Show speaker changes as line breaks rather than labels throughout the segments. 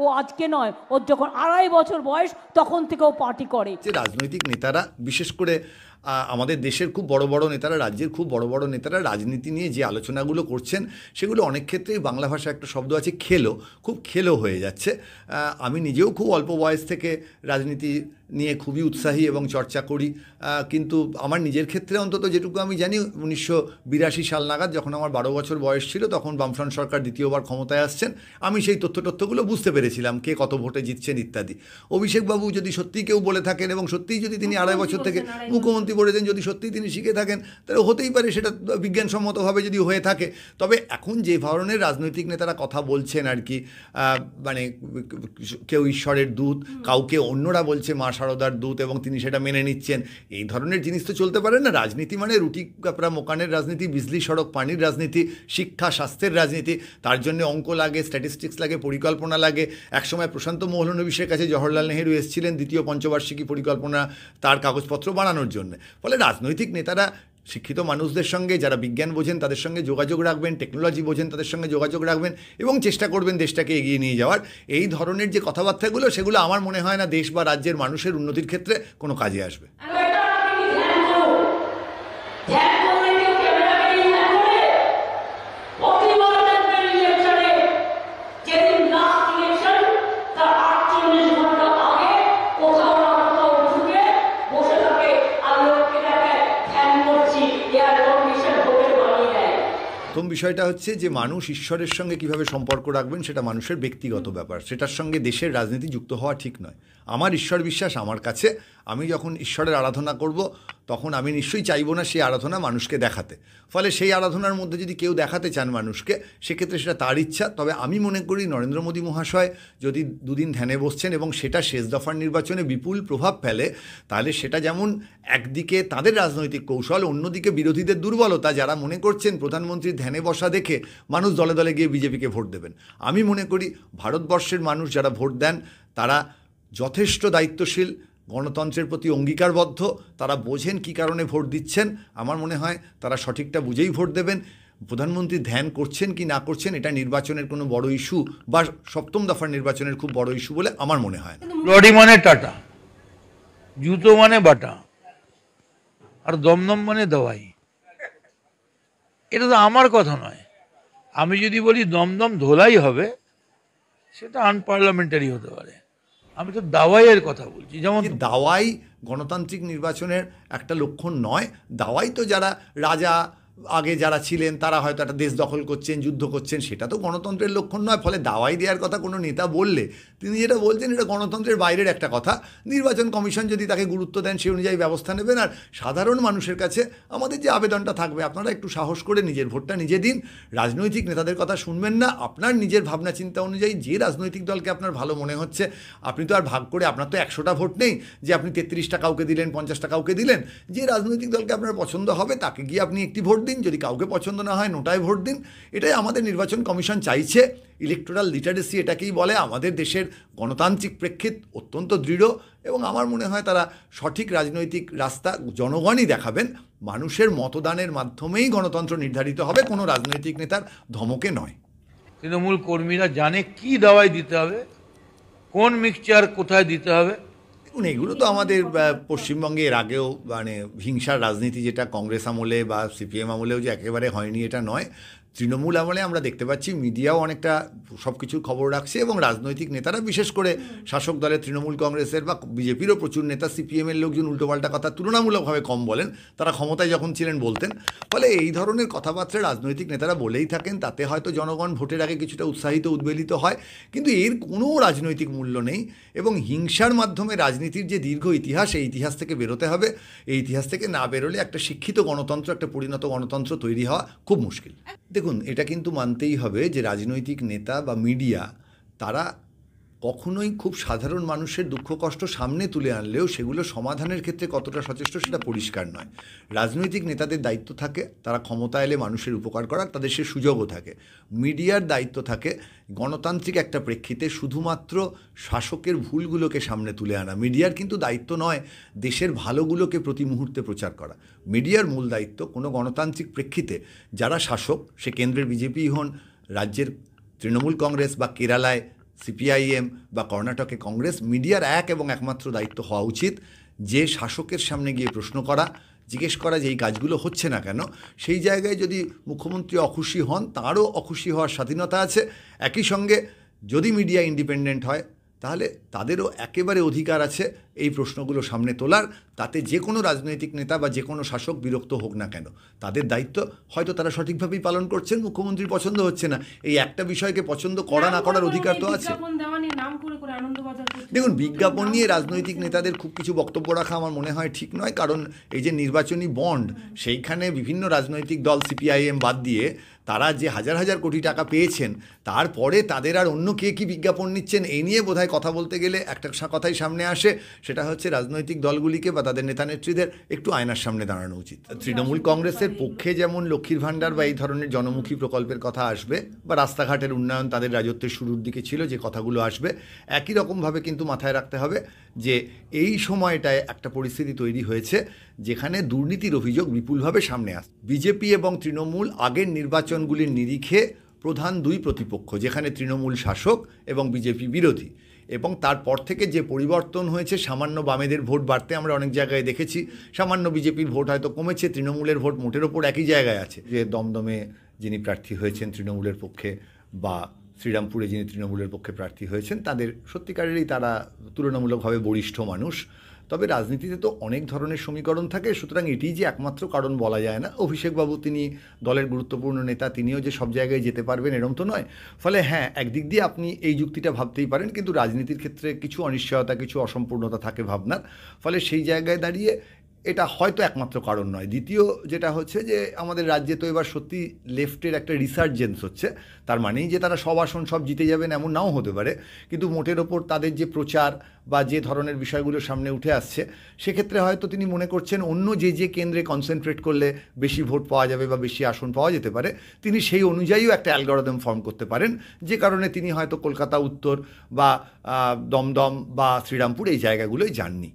ও আজকে নয় ওর যখন আড়াই বছর বয়স তখন থেকে ও পার্টি করে যে রাজনৈতিক নেতারা বিশেষ করে আমাদের দেশের খুব বড় বড় নেতারা রাজ্যের খুব বড় বড় নেতারা রাজনীতি নিয়ে যে আলোচনাগুলো করছেন সেগুলো অনেক ক্ষেত্রেই বাংলা ভাষা একটা শব্দ আছে খেলো খুব খেলো হয়ে যাচ্ছে আমি নিজেও খুব অল্প বয়স থেকে রাজনীতি নিয়ে খুবই উৎসাহী এবং চর্চা করি কিন্তু আমার নিজের ক্ষেত্রে অন্তত যেটুকু আমি জানি উনিশশো বিরাশি সাল নাগাদ যখন আমার বারো বছর বয়স ছিল তখন বামফ্রন্ট সরকার দ্বিতীয়বার ক্ষমতায় আসছেন আমি সেই তথ্য তথ্যগুলো বুঝতে পেরেছিলাম কে কত ভোটে জিতছেন ইত্যাদি অভিষেকবাবু যদি সত্যি কেউ বলে থাকেন এবং সত্যিই যদি তিনি আড়াই বছর থেকে মুখ্যমন্ত্রী ভর্তি করেছেন যদি সত্যিই তিনি শিখে থাকেন তাহলে হতেই পারে সেটা বিজ্ঞানসম্মতভাবে যদি হয়ে থাকে তবে এখন যে ধরনের রাজনৈতিক নেতারা কথা বলছেন আর কি মানে কেউ ঈশ্বরের দূত কাউকে অন্যরা বলছে মা সারদার দূত এবং তিনি সেটা মেনে নিচ্ছেন এই ধরনের জিনিস তো চলতে পারে না রাজনীতি মানে রুটি কাপড়া মোকানের রাজনীতি বিজলি সড়ক পানির রাজনীতি শিক্ষা স্বাস্থ্যের রাজনীতি তার জন্য অঙ্ক লাগে স্ট্যাটিস্টিক্স লাগে পরিকল্পনা লাগে একসময় প্রশান্ত মোহন কাছে জওহরলাল নেহেরু এসেছিলেন দ্বিতীয় পঞ্চবার্ষিকী পরিকল্পনা তার কাগজপত্র বানানোর জন্য ফলে রাজনৈতিক নেতারা শিক্ষিত মানুষদের সঙ্গে যারা বিজ্ঞান বোঝেন তাদের সঙ্গে যোগাযোগ রাখবেন টেকনোলজি বোঝেন তাদের সঙ্গে যোগাযোগ রাখবেন এবং চেষ্টা করবেন দেশটাকে এগিয়ে নিয়ে যাওয়ার এই ধরনের যে কথাবার্তাগুলো সেগুলো আমার মনে হয় না দেশ বা রাজ্যের মানুষের উন্নতির ক্ষেত্রে কোনো কাজে আসবে প্রথম বিষয়টা হচ্ছে যে মানুষ ঈশ্বরের সঙ্গে কিভাবে সম্পর্ক রাখবেন সেটা মানুষের ব্যক্তিগত ব্যাপার সেটার সঙ্গে দেশের রাজনীতি যুক্ত হওয়া ঠিক নয় আমার ঈশ্বর বিশ্বাস আমার কাছে আমি যখন ঈশ্বরের আরাধনা করব তখন আমি নিশ্চয়ই চাইবো না সেই আরাধনা মানুষকে দেখাতে ফলে সেই আরাধনার মধ্যে যদি কেউ দেখাতে চান মানুষকে সেক্ষেত্রে সেটা তার ইচ্ছা তবে আমি মনে করি নরেন্দ্র মোদী মহাশয় যদি দুদিন ধ্যানে বসছেন এবং সেটা শেষ দফার নির্বাচনে বিপুল প্রভাব ফেলে তাহলে সেটা যেমন একদিকে তাদের রাজনৈতিক কৌশল অন্যদিকে বিরোধীদের দুর্বলতা যারা মনে করছেন প্রধানমন্ত্রীর ধ্যানে বসা দেখে মানুষ দলে দলে গিয়ে বিজেপিকে ভোট দেবেন আমি মনে করি ভারতবর্ষের মানুষ যারা ভোট দেন তারা যথেষ্ট দায়িত্বশীল গণতন্ত্রের প্রতি অঙ্গীকারবদ্ধ তারা বোঝেন কি কারণে ভোট দিচ্ছেন আমার মনে হয় তারা সঠিকটা বুঝেই ভোট দেবেন প্রধানমন্ত্রী ধ্যান করছেন কি না করছেন এটা নির্বাচনের কোনো বড় ইস্যু বা সপ্তম দফার নির্বাচনের খুব বড় ইস্যু বলে আমার মনে হয় লড়ি মানে টাটা জুতো মানে বাটা আর দমদম মানে দওয়াই এটা তো আমার কথা নয় আমি যদি বলি দমদম ধোলাই হবে সেটা আনপার্লামেন্টারি হতে পারে আমি তো দাওয়াইয়ের কথা বলছি যেমন দাওয়াই গণতান্ত্রিক নির্বাচনের একটা লক্ষণ নয় দাওয়াই তো যারা রাজা আগে যারা ছিলেন তারা হয়তো একটা দেশ দখল করছেন যুদ্ধ করছেন সেটা তো গণতন্ত্রের লক্ষণ নয় ফলে দাওয়াই দেওয়ার কথা কোনো নেতা বললে তিনি যেটা বলছেন এটা গণতন্ত্রের বাইরের একটা কথা নির্বাচন কমিশন যদি তাকে গুরুত্ব দেন সেই অনুযায়ী ব্যবস্থা নেবেন আর সাধারণ মানুষের কাছে আমাদের যে আবেদনটা থাকবে আপনারা একটু সাহস করে নিজের ভোটটা নিজে দিন রাজনৈতিক নেতাদের কথা শুনবেন না আপনার নিজের ভাবনা চিন্তা অনুযায়ী যে রাজনৈতিক দলকে আপনার ভালো মনে হচ্ছে আপনি তো আর ভাগ করে আপনার তো একশোটা ভোট নেই যে আপনি তেত্রিশটা কাউকে দিলেন পঞ্চাশটা কাউকে দিলেন যে রাজনৈতিক দলকে আপনার পছন্দ হবে তাকে গিয়ে আপনি একটি ভোট দিন যদি কাউকে পছন্দ না হয় নোটায় ভোট দিন এটাই আমাদের নির্বাচন কমিশন চাইছে ইলেকট্রাল লিটারেসি এটাকেই বলে আমাদের দেশের গণতান্ত্রিক প্রেক্ষিত অত্যন্ত দৃঢ় এবং আমার মনে হয় তারা সঠিক রাজনৈতিক রাস্তা জনগণই দেখাবেন মানুষের মতদানের মাধ্যমেই গণতন্ত্র নির্ধারিত হবে কোনো রাজনৈতিক নেতার ধমকে নয় তৃণমূল কর্মীরা জানে কি দাওয়াই দিতে হবে কোন মিক্সচার কোথায় দিতে হবে দেখুন এগুলো তো আমাদের পশ্চিমবঙ্গে এর আগেও মানে হিংসার রাজনীতি যেটা কংগ্রেস আমলে বা সিপিএম আমলেও যে একেবারে হয়নি এটা নয় তৃণমূল আমলে আমরা দেখতে পাচ্ছি মিডিয়াও অনেকটা সব কিছুর খবর রাখছে এবং রাজনৈতিক নেতারা বিশেষ করে শাসক দলের তৃণমূল কংগ্রেসের বা বিজেপিরও প্রচুর নেতা সিপিএমের লোকজন উল্টোপাল্টা কথা তুলনামূলকভাবে কম বলেন তারা ক্ষমতায় যখন ছিলেন বলতেন ফলে এই ধরনের কথাবার্তা রাজনৈতিক নেতারা বলেই থাকেন তাতে হয়তো জনগণ ভোটের আগে কিছুটা উৎসাহিত উদ্বেলিত হয় কিন্তু এর কোনো রাজনৈতিক মূল্য নেই এবং হিংসার মাধ্যমে রাজনীতির যে দীর্ঘ ইতিহাস এই ইতিহাস থেকে বেরোতে হবে এই ইতিহাস থেকে না বেরোলে একটা শিক্ষিত গণতন্ত্র একটা পরিণত গণতন্ত্র তৈরি হওয়া খুব মুশকিল দেখুন এটা কিন্তু মানতেই হবে যে রাজনৈতিক নেতা বা মিডিয়া তারা কখনোই খুব সাধারণ মানুষের দুঃখ কষ্ট সামনে তুলে আনলেও সেগুলো সমাধানের ক্ষেত্রে কতটা সচেষ্ট সেটা পরিষ্কার নয় রাজনৈতিক নেতাদের দায়িত্ব থাকে তারা ক্ষমতা এলে মানুষের উপকার করার তাদের সে সুযোগও থাকে মিডিয়ার দায়িত্ব থাকে গণতান্ত্রিক একটা প্রেক্ষিতে শুধুমাত্র শাসকের ভুলগুলোকে সামনে তুলে আনা মিডিয়ার কিন্তু দায়িত্ব নয় দেশের ভালোগুলোকে প্রতি মুহূর্তে প্রচার করা মিডিয়ার মূল দায়িত্ব কোনো গণতান্ত্রিক প্রেক্ষিতে যারা শাসক সে কেন্দ্রের বিজেপি হন রাজ্যের তৃণমূল কংগ্রেস বা কেরালায় সিপিআইএম বা কর্ণাটকে কংগ্রেস মিডিয়ার এক এবং একমাত্র দায়িত্ব হওয়া উচিত যে শাসকের সামনে গিয়ে প্রশ্ন করা জিজ্ঞেস করা যে এই কাজগুলো হচ্ছে না কেন সেই জায়গায় যদি মুখ্যমন্ত্রী অখুশি হন তারও অখুশি হওয়ার স্বাধীনতা আছে একই সঙ্গে যদি মিডিয়া ইন্ডিপেন্ডেন্ট হয় তাহলে তাদেরও একেবারে অধিকার আছে এই প্রশ্নগুলো সামনে তোলার তাতে যে কোনো রাজনৈতিক নেতা বা যে কোনো শাসক বিরক্ত হোক না কেন তাদের দায়িত্ব হয়তো তারা সঠিকভাবেই পালন করছেন মুখ্যমন্ত্রী পছন্দ হচ্ছে না এই একটা বিষয়কে পছন্দ করা না করার অধিকার তো আছে দেখুন বিজ্ঞাপন নিয়ে রাজনৈতিক নেতাদের খুব কিছু বক্তব্য রাখা আমার মনে হয় ঠিক নয় কারণ এই যে নির্বাচনী বন্ড সেইখানে বিভিন্ন রাজনৈতিক দল সিপিআইএম বাদ দিয়ে তারা যে হাজার হাজার কোটি টাকা পেয়েছেন তারপরে তাদের আর অন্য কে কি বিজ্ঞাপন নিচ্ছেন এই নিয়ে বোধহয় কথা বলতে গেলে একটা কথাই সামনে আসে সেটা হচ্ছে রাজনৈতিক দলগুলিকে বা তাদের নেতা নেত্রীদের একটু আয়নার সামনে দাঁড়ানো উচিত তৃণমূল কংগ্রেসের পক্ষে যেমন লক্ষ্মীর ভাণ্ডার বা এই ধরনের জনমুখী প্রকল্পের কথা আসবে বা রাস্তাঘাটের উন্নয়ন তাদের রাজত্বের শুরুর দিকে ছিল যে কথাগুলো আসবে একই রকমভাবে কিন্তু মাথায় রাখতে হবে যে এই সময়টায় একটা পরিস্থিতি তৈরি হয়েছে যেখানে দুর্নীতির অভিযোগ বিপুলভাবে সামনে আস বিজেপি এবং তৃণমূল আগের নির্বাচনগুলির নিরিখে প্রধান দুই প্রতিপক্ষ যেখানে তৃণমূল শাসক এবং বিজেপি বিরোধী এবং তারপর থেকে যে পরিবর্তন হয়েছে সামান্য বামেদের ভোট বাড়তে আমরা অনেক জায়গায় দেখেছি সামান্য বিজেপির ভোট হয়তো কমেছে তৃণমূলের ভোট মোটের ওপর একই জায়গায় আছে যে দমদমে যিনি প্রার্থী হয়েছেন তৃণমূলের পক্ষে বা শ্রীরামপুরে যিনি তৃণমূলের পক্ষে প্রার্থী হয়েছেন তাদের সত্যিকারেরই তারা তুলনামূলকভাবে বরিষ্ঠ মানুষ তবে রাজনীতিতে তো অনেক ধরনের সমীকরণ থাকে সুতরাং এটি যে একমাত্র কারণ বলা যায় না অভিষেকবাবু তিনি দলের গুরুত্বপূর্ণ নেতা তিনিও যে সব জায়গায় যেতে পারবেন এরম তো নয় ফলে হ্যাঁ একদিক দিয়ে আপনি এই যুক্তিটা ভাবতেই পারেন কিন্তু রাজনীতির ক্ষেত্রে কিছু অনিশ্চয়তা কিছু অসম্পূর্ণতা থাকে ভাবনার ফলে সেই জায়গায় দাঁড়িয়ে এটা হয়তো একমাত্র কারণ নয় দ্বিতীয় যেটা হচ্ছে যে আমাদের রাজ্যে তো এবার সত্যি লেফটের একটা রিসার্জেন্স হচ্ছে তার মানেই যে তারা সব আসন সব জিতে যাবেন এমন নাও হতে পারে কিন্তু মোটের ওপর তাদের যে প্রচার বা যে ধরনের বিষয়গুলো সামনে উঠে আসছে সেক্ষেত্রে হয়তো তিনি মনে করছেন অন্য যে যে কেন্দ্রে কনসেন্ট্রেট করলে বেশি ভোট পাওয়া যাবে বা বেশি আসন পাওয়া যেতে পারে তিনি সেই অনুযায়ীও একটা অ্যালগোরাদম ফর্ম করতে পারেন যে কারণে তিনি হয়তো কলকাতা উত্তর বা দমদম বা শ্রীরামপুর এই জায়গাগুলোই যাননি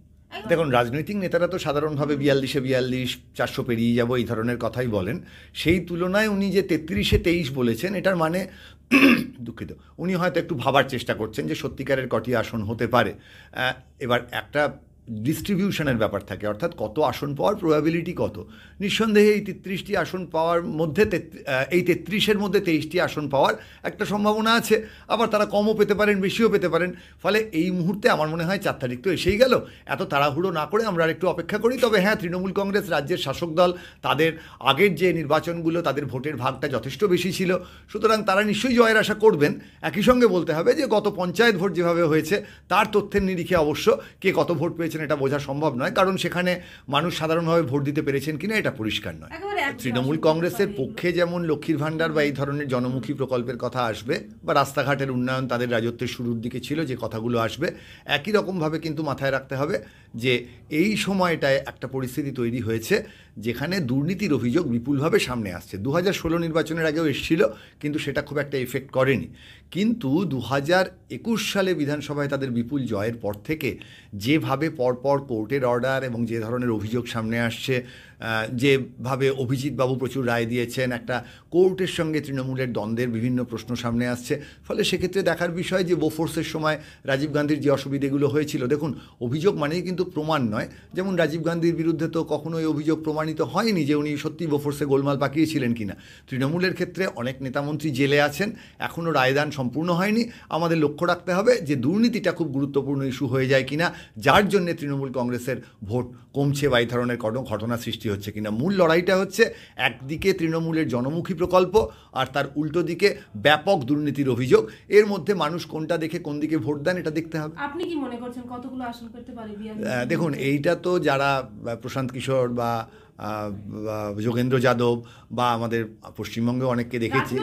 দেখুন রাজনৈতিক নেতারা তো সাধারণভাবে বিয়াল্লিশে বিয়াল্লিশ চারশো পেরিয়ে যাব এই ধরনের কথাই বলেন সেই তুলনায় উনি যে তেত্রিশে তেইশ বলেছেন এটার মানে দুঃখিত উনি হয়তো একটু ভাবার চেষ্টা করছেন যে সত্যিকারের কটি আসন হতে পারে এবার একটা ডিস্ট্রিবিউশনের ব্যাপার থাকে অর্থাৎ কত আসন পাওয়ার প্রবাবিলিটি কত নিঃসন্দেহে এই তেত্রিশটি আসন পাওয়ার মধ্যে এই তেত্রিশের মধ্যে তেইশটি আসন পাওয়ার একটা সম্ভাবনা আছে আবার তারা কমও পেতে পারেন বেশিও পেতে পারেন ফলে এই মুহূর্তে আমার মনে হয় চার তারিখ তো এসেই গেল এত তাড়াহুড়ো না করে আমরা একটু অপেক্ষা করি তবে হ্যাঁ তৃণমূল কংগ্রেস রাজ্যের শাসক দল তাদের আগের যে নির্বাচনগুলো তাদের ভোটের ভাগটা যথেষ্ট বেশি ছিল সুতরাং তারা নিশ্চয়ই জয়ের আশা করবেন একই সঙ্গে বলতে হবে যে গত পঞ্চায়েত ভোট যেভাবে হয়েছে তার তথ্যের নিরিখে অবশ্য কে কত ভোট পেয়েছে করেছেন এটা বোঝা সম্ভব নয় কারণ সেখানে মানুষ সাধারণভাবে ভোট দিতে পেরেছেন কিনা এটা পরিষ্কার নয় তৃণমূল কংগ্রেসের পক্ষে যেমন লক্ষ্মীর ভাণ্ডার বা এই ধরনের জনমুখী প্রকল্পের কথা আসবে বা রাস্তাঘাটের উন্নয়ন তাদের রাজত্বের শুরুর দিকে ছিল যে কথাগুলো আসবে একই রকমভাবে কিন্তু মাথায় রাখতে হবে যে এই সময়টায় একটা পরিস্থিতি তৈরি হয়েছে যেখানে দুর্নীতির অভিযোগ বিপুলভাবে সামনে আসছে দু হাজার ষোলো নির্বাচনের আগেও এসেছিল কিন্তু সেটা খুব একটা এফেক্ট করেনি কিন্তু দু হাজার একুশ সালে বিধানসভায় তাদের বিপুল জয়ের পর থেকে যেভাবে পরপর কোর্টের অর্ডার এবং যে ধরনের অভিযোগ সামনে আসছে যেভাবে অভিজিৎবাবু প্রচুর রায় দিয়েছেন একটা কোর্টের সঙ্গে তৃণমূলের দ্বন্দ্বের বিভিন্ন প্রশ্ন সামনে আসছে ফলে সেক্ষেত্রে দেখার বিষয় যে বোফোর্সের সময় রাজীব গান্ধীর যে অসুবিধেগুলো হয়েছিল দেখুন অভিযোগ মানেই কিন্তু প্রমাণ নয় যেমন রাজীব গান্ধীর বিরুদ্ধে তো কখনোই অভিযোগ প্রমাণিত হয়নি যে উনি সত্যি বোফোর্সে গোলমাল পাকিয়েছিলেন কিনা তৃণমূলের ক্ষেত্রে অনেক নেতামন্ত্রী জেলে আছেন এখনও রায়দান সম্পূর্ণ হয়নি আমাদের লক্ষ্য রাখতে হবে যে দুর্নীতিটা খুব গুরুত্বপূর্ণ ইস্যু হয়ে যায় কিনা যার জন্য তৃণমূল কংগ্রেসের ভোট কমছে বা এই ধরনের ঘটনা সৃষ্টি সৃষ্টি হচ্ছে কিনা মূল লড়াইটা হচ্ছে একদিকে তৃণমূলের জনমুখী প্রকল্প আর তার উল্টো দিকে ব্যাপক দুর্নীতির অভিযোগ এর মধ্যে মানুষ কোনটা দেখে কোন দিকে ভোট দেন এটা দেখতে হবে আপনি কি মনে করছেন কতগুলো আসন করতে পারে দেখুন এইটা তো যারা প্রশান্ত কিশোর বা যোগেন্দ্র যাদব বা আমাদের পশ্চিমবঙ্গে অনেককে দেখেছি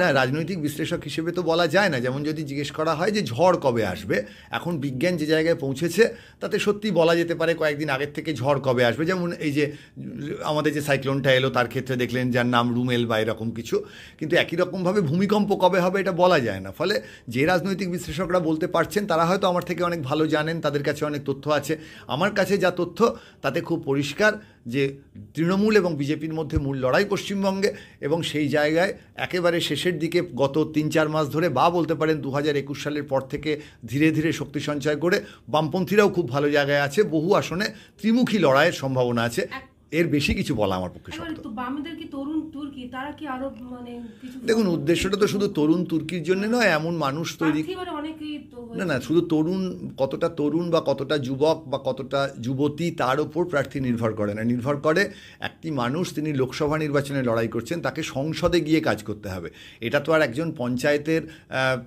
না রাজনৈতিক বিশ্লেষক হিসেবে তো বলা যায় না যেমন যদি জিজ্ঞেস করা হয় যে ঝড় কবে আসবে এখন বিজ্ঞান যে জায়গায় পৌঁছেছে তাতে সত্যি বলা যেতে পারে কয়েকদিন আগের থেকে ঝড় কবে আসবে যেমন এই যে আমাদের যে সাইক্লোনটা এলো তার ক্ষেত্রে দেখলেন যার নাম রুমেল বা এরকম কিছু কিন্তু একই রকমভাবে ভূমিকম্প কবে হবে এটা বলা যায় না ফলে যে রাজনৈতিক বিশ্লেষকরা বলতে পারছেন তারা হয়তো আমার থেকে অনেক ভালো জানেন তাদের কাছে অনেক তথ্য আছে আমার কাছে যা তথ্য তাতে খুব পরিষ্কার যে তৃণমূল এবং বিজেপির মধ্যে মূল লড়াই পশ্চিমবঙ্গে এবং সেই জায়গায় একেবারে শেষের দিকে গত তিন চার মাস ধরে বা বলতে পারেন দু হাজার একুশ সালের পর থেকে ধীরে ধীরে শক্তি সঞ্চয় করে বামপন্থীরাও খুব ভালো জায়গায় আছে বহু আসনে ত্রিমুখী লড়াইয়ের সম্ভাবনা আছে এর বেশি কিছু বলা আমার পক্ষে শক্ত মানে দেখুন উদ্দেশ্যটা তো শুধু তরুণ তুর্কির জন্য হ্যাঁ। নয় এমন মানুষ তৈরি না না শুধু তরুণ কতটা তরুণ বা কতটা যুবক বা কতটা যুবতী তার ওপর প্রার্থী নির্ভর করে না নির্ভর করে একটি মানুষ তিনি লোকসভা নির্বাচনে লড়াই করছেন তাকে সংসদে গিয়ে কাজ করতে হবে এটা তো আর একজন পঞ্চায়েতের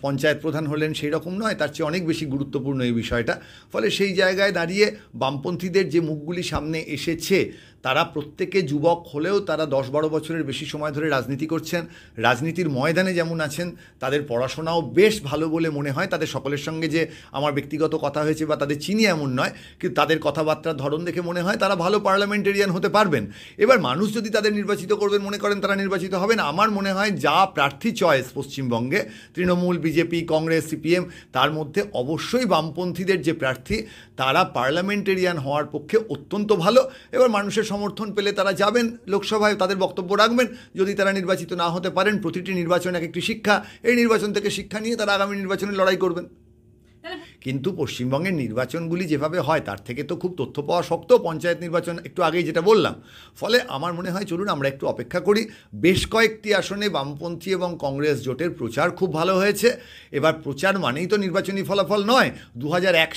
পঞ্চায়েত প্রধান হলেন সেই রকম নয় তার চেয়ে অনেক বেশি গুরুত্বপূর্ণ এই বিষয়টা ফলে সেই জায়গায় দাঁড়িয়ে বামপন্থীদের যে মুখগুলি সামনে এসেছে তারা প্রত্যেকে যুবক হলেও তারা দশ বারো বছরের বেশি সময় ধরে রাজনীতি করছেন রাজনীতির ময়দানে যেমন আছেন তাদের পড়াশোনাও বেশ ভালো বলে মনে হয় তাদের সকলের সঙ্গে যে আমার ব্যক্তিগত কথা হয়েছে বা তাদের চিনি এমন নয় কিন্তু তাদের কথাবার্তার ধরন দেখে মনে হয় তারা ভালো পার্লামেন্টেরিয়ান হতে পারবেন এবার মানুষ যদি তাদের নির্বাচিত করবেন মনে করেন তারা নির্বাচিত হবেন আমার মনে হয় যা প্রার্থী চয়েস পশ্চিমবঙ্গে তৃণমূল বিজেপি কংগ্রেস সিপিএম তার মধ্যে অবশ্যই বামপন্থীদের যে প্রার্থী তারা পার্লামেন্টেরিয়ান হওয়ার পক্ষে অত্যন্ত ভালো এবার মানুষের সমর্থন পেলে তারা যাবেন লোকসভায় তাদের বক্তব্য রাখবেন যদি তারা নির্বাচিত না হতে পারেন প্রতিটি নির্বাচন এক একটি শিক্ষা এই নির্বাচন থেকে শিক্ষা নিয়ে তারা আগামী নির্বাচনে লড়াই করবেন কিন্তু পশ্চিমবঙ্গের নির্বাচনগুলি যেভাবে হয় তার থেকে তো খুব তথ্য পাওয়া শক্ত পঞ্চায়েত নির্বাচন একটু আগেই যেটা বললাম ফলে আমার মনে হয় চলুন আমরা একটু অপেক্ষা করি বেশ কয়েকটি আসনে বামপন্থী এবং কংগ্রেস জোটের প্রচার খুব ভালো হয়েছে এবার প্রচার মানেই তো নির্বাচনী ফলাফল নয় দু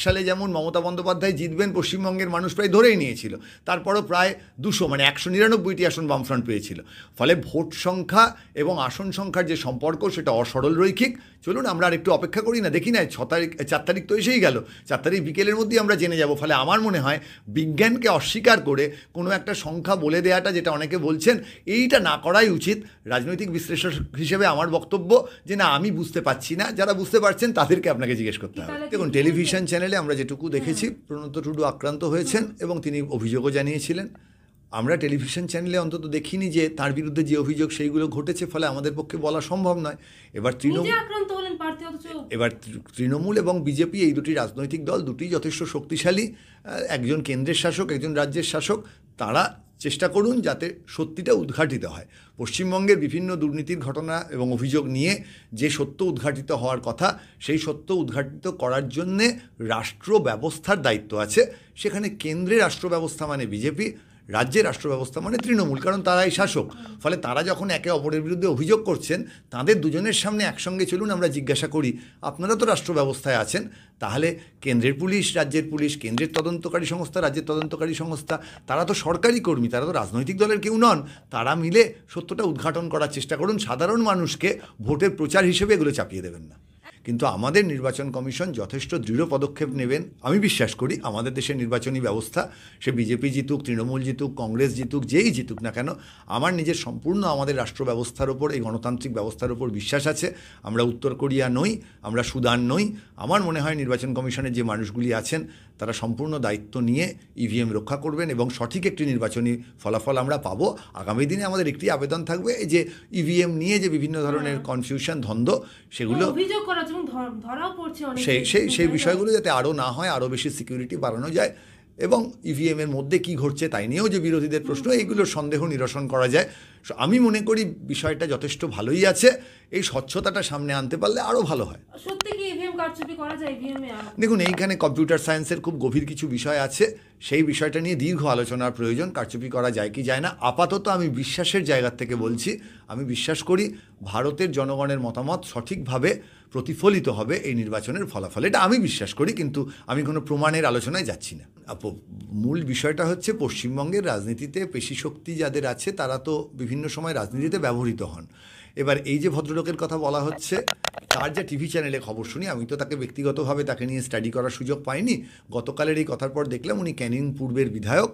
সালে যেমন মমতা বন্দ্যোপাধ্যায় জিতবেন পশ্চিমবঙ্গের মানুষ প্রায় ধরেই নিয়েছিল তারপরও প্রায় দুশো মানে একশো নিরানব্বইটি আসন বামফ্রন্ট পেয়েছিল ফলে ভোট সংখ্যা এবং আসন সংখ্যার যে সম্পর্ক সেটা অসরল রৈখিক চলুন আমরা আর একটু অপেক্ষা করি না দেখি না ছ তারিখ চার তারিখ তো এসেই গেল চার তারিখ বিকেলের মধ্যেই আমরা জেনে যাব ফলে আমার মনে হয় বিজ্ঞানকে অস্বীকার করে কোনো একটা সংখ্যা বলে দেওয়াটা যেটা অনেকে বলছেন এইটা না করাই উচিত রাজনৈতিক বিশ্লেষক হিসেবে আমার বক্তব্য যে না আমি বুঝতে পারছি না যারা বুঝতে পারছেন তাদেরকে আপনাকে জিজ্ঞেস করতে হবে দেখুন টেলিভিশন চ্যানেলে আমরা যেটুকু দেখেছি প্রণত টুডু আক্রান্ত হয়েছেন এবং তিনি অভিযোগও জানিয়েছিলেন আমরা টেলিভিশন চ্যানেলে অন্তত দেখিনি যে তার বিরুদ্ধে যে অভিযোগ সেইগুলো ঘটেছে ফলে আমাদের পক্ষে বলা সম্ভব নয় এবার তৃণমূল এবার তৃণমূল এবং বিজেপি এই দুটি রাজনৈতিক দল দুটি যথেষ্ট শক্তিশালী একজন কেন্দ্রের শাসক একজন রাজ্যের শাসক তারা চেষ্টা করুন যাতে সত্যিটা উদ্ঘাটিত হয় পশ্চিমবঙ্গের বিভিন্ন দুর্নীতির ঘটনা এবং অভিযোগ নিয়ে যে সত্য উদ্ঘাটিত হওয়ার কথা সেই সত্য উদ্ঘাটিত করার জন্যে রাষ্ট্র ব্যবস্থার দায়িত্ব আছে সেখানে কেন্দ্রে রাষ্ট্র ব্যবস্থা মানে বিজেপি রাজ্যে রাষ্ট্র ব্যবস্থা মানে তৃণমূল কারণ তারাই শাসক ফলে তারা যখন একে অপরের বিরুদ্ধে অভিযোগ করছেন তাদের দুজনের সামনে একসঙ্গে চলুন আমরা জিজ্ঞাসা করি আপনারা তো রাষ্ট্র ব্যবস্থায় আছেন তাহলে কেন্দ্রের পুলিশ রাজ্যের পুলিশ কেন্দ্রের তদন্তকারী সংস্থা রাজ্যের তদন্তকারী সংস্থা তারা তো সরকারি কর্মী তারা তো রাজনৈতিক দলের কেউ নন তারা মিলে সত্যটা উদ্ঘাটন করার চেষ্টা করুন সাধারণ মানুষকে ভোটের প্রচার হিসেবে এগুলো চাপিয়ে দেবেন না কিন্তু আমাদের নির্বাচন কমিশন যথেষ্ট দৃঢ় পদক্ষেপ নেবেন আমি বিশ্বাস করি আমাদের দেশের নির্বাচনী ব্যবস্থা সে বিজেপি জিতুক তৃণমূল জিতুক কংগ্রেস জিতুক যেই জিতুক না কেন আমার নিজের সম্পূর্ণ আমাদের রাষ্ট্র ব্যবস্থার ওপর এই গণতান্ত্রিক ব্যবস্থার ওপর বিশ্বাস আছে আমরা উত্তর কোরিয়া নই আমরা সুদান নই আমার মনে হয় নির্বাচন কমিশনের যে মানুষগুলি আছেন তারা সম্পূর্ণ দায়িত্ব নিয়ে ইভিএম e রক্ষা করবেন এবং সঠিক একটি নির্বাচনী ফলাফল আমরা পাবো আগামী দিনে আমাদের একটি আবেদন থাকবে যে ইভিএম e নিয়ে যে বিভিন্ন ধরনের কনফিউশন হ্যাঁ। ধন্ধ সেগুলো হ্যাঁ, সেই সেই সেই হ্যাঁ, বিষয়গুলো যাতে আরও না হয় আরও বেশি সিকিউরিটি বাড়ানো যায় এবং ইভিএম e এর মধ্যে কি ঘটছে তাই নিয়েও যে বিরোধীদের প্রশ্ন এইগুলোর সন্দেহ নিরসন করা যায় আমি মনে করি বিষয়টা যথেষ্ট ভালোই আছে এই স্বচ্ছতাটা সামনে আনতে পারলে আরও ভালো হয় সত্যি কি দেখুন এইখানে কম্পিউটার সায়েন্সের খুব গভীর কিছু বিষয় আছে সেই বিষয়টা নিয়ে দীর্ঘ আলোচনার প্রয়োজন কারচুপি করা যায় কি যায় না আপাতত আমি বিশ্বাসের জায়গা থেকে বলছি আমি বিশ্বাস করি ভারতের জনগণের মতামত সঠিকভাবে প্রতিফলিত হবে এই নির্বাচনের ফলাফল এটা আমি বিশ্বাস করি কিন্তু আমি কোনো প্রমাণের আলোচনায় যাচ্ছি না মূল বিষয়টা হচ্ছে পশ্চিমবঙ্গের রাজনীতিতে পেশি শক্তি যাদের আছে তারা তো বিভিন্ন সময় রাজনীতিতে ব্যবহৃত হন এবার এই যে ভদ্রলোকের কথা বলা হচ্ছে তার যে টিভি চ্যানেলে খবর শুনি আমি তো তাকে ব্যক্তিগতভাবে তাকে নিয়ে স্টাডি করার সুযোগ পাইনি গতকালের এই কথার পর দেখলাম উনি ক্যানিং পূর্বের বিধায়ক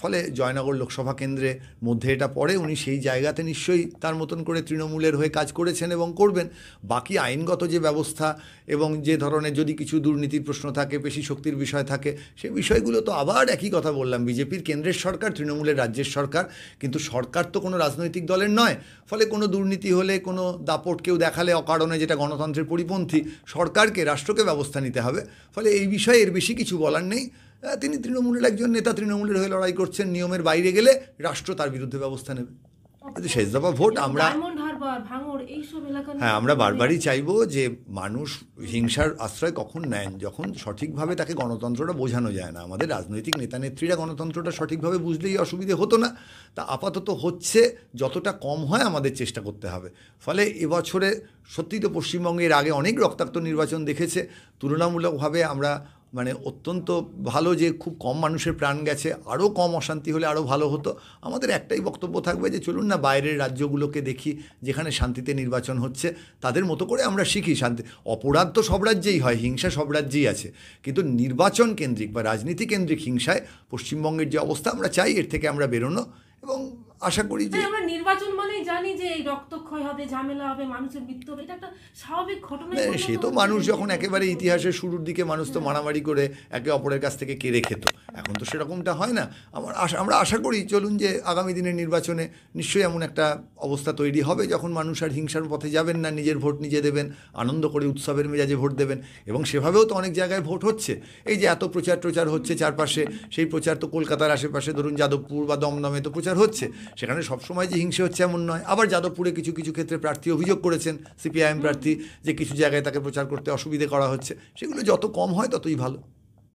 ফলে জয়নগর লোকসভা কেন্দ্রে মধ্যে এটা পড়ে উনি সেই জায়গাতে নিশ্চয়ই তার মতন করে তৃণমূলের হয়ে কাজ করেছেন এবং করবেন বাকি আইনগত যে ব্যবস্থা এবং যে ধরনের যদি কিছু দুর্নীতির প্রশ্ন থাকে পেশি শক্তির বিষয় থাকে সেই বিষয়গুলো তো আবার একই কথা বললাম বিজেপির কেন্দ্রের সরকার তৃণমূলের রাজ্যের সরকার কিন্তু সরকার তো কোনো রাজনৈতিক দলের নয় ফলে কোনো দুর্নীতি হলে কোনো দাপট কেউ দেখালে অকারণে যেটা গণতন্ত্রের পরিপন্থী সরকারকে রাষ্ট্রকে ব্যবস্থা নিতে হবে ফলে এই বিষয়ে এর বেশি কিছু বলার নেই হ্যাঁ, তিনি তৃণমূলের একজন নেতা তৃণমূলের হয়ে লড়াই করছেন নিয়মের বাইরে গেলে রাষ্ট্র তার বিরুদ্ধে ব্যবস্থা নেবে কিন্তু শেষ দফা ভোট আমরা হ্যাঁ আমরা বারবারই চাইবো যে মানুষ হিংসার আশ্রয় কখন নেন যখন সঠিকভাবে তাকে গণতন্ত্রটা বোঝানো যায় না আমাদের রাজনৈতিক নেতা নেত্রীরা গণতন্ত্রটা সঠিকভাবে বুঝলেই অসুবিধে হতো না তা আপাতত হচ্ছে যতটা কম হয় আমাদের চেষ্টা করতে হবে ফলে এবছরে সত্যি তো পশ্চিমবঙ্গের আগে অনেক রক্তাক্ত নির্বাচন দেখেছে তুলনামূলকভাবে আমরা মানে অত্যন্ত ভালো যে খুব কম মানুষের প্রাণ গেছে আরও কম অশান্তি হলে আরও ভালো হতো আমাদের একটাই বক্তব্য থাকবে যে চলুন না বাইরের রাজ্যগুলোকে দেখি যেখানে শান্তিতে নির্বাচন হচ্ছে তাদের মতো করে আমরা শিখি শান্তি অপরাধ তো সব রাজ্যেই হয় হিংসা সব রাজ্যেই আছে কিন্তু নির্বাচন কেন্দ্রিক বা রাজনীতি কেন্দ্রিক হিংসায় পশ্চিমবঙ্গের যে অবস্থা আমরা চাই এর থেকে আমরা বেরোনো এবং আশা করি যে মানে আমরা নির্বাচন জানি যে এই রক্তক্ষয় হবে ঝামেলা হবে মানুষের মৃত্যু হবে এটা একটা স্বাভাবিক ঘটনা সে তো মানুষ যখন একেবারে ইতিহাসের শুরুর দিকে মানুষ তো মারামারি করে একে অপরের কাছ থেকে কেড়ে খেত এখন তো সেরকমটা হয় না আমার আশা আমরা আশা করি চলুন যে আগামী দিনের নির্বাচনে নিশ্চয়ই এমন একটা অবস্থা তৈরি হবে যখন মানুষ আর হিংসার পথে যাবেন না নিজের ভোট নিজে দেবেন আনন্দ করে উৎসবের মেজাজে ভোট দেবেন এবং সেভাবেও তো অনেক জায়গায় ভোট হচ্ছে এই যে এত প্রচার প্রচার হচ্ছে চারপাশে সেই প্রচার তো কলকাতার আশেপাশে ধরুন যাদবপুর বা দমদমে তো প্রচার হচ্ছে সেখানে সবসময় যে হিংসে হচ্ছে এমন নয় নয় আবার যাদবপুরে কিছু কিছু ক্ষেত্রে প্রার্থী অভিযোগ করেছেন সিপিআইএম প্রার্থী যে কিছু জায়গায় তাকে প্রচার করতে অসুবিধে করা হচ্ছে সেগুলো যত কম হয় ততই ভালো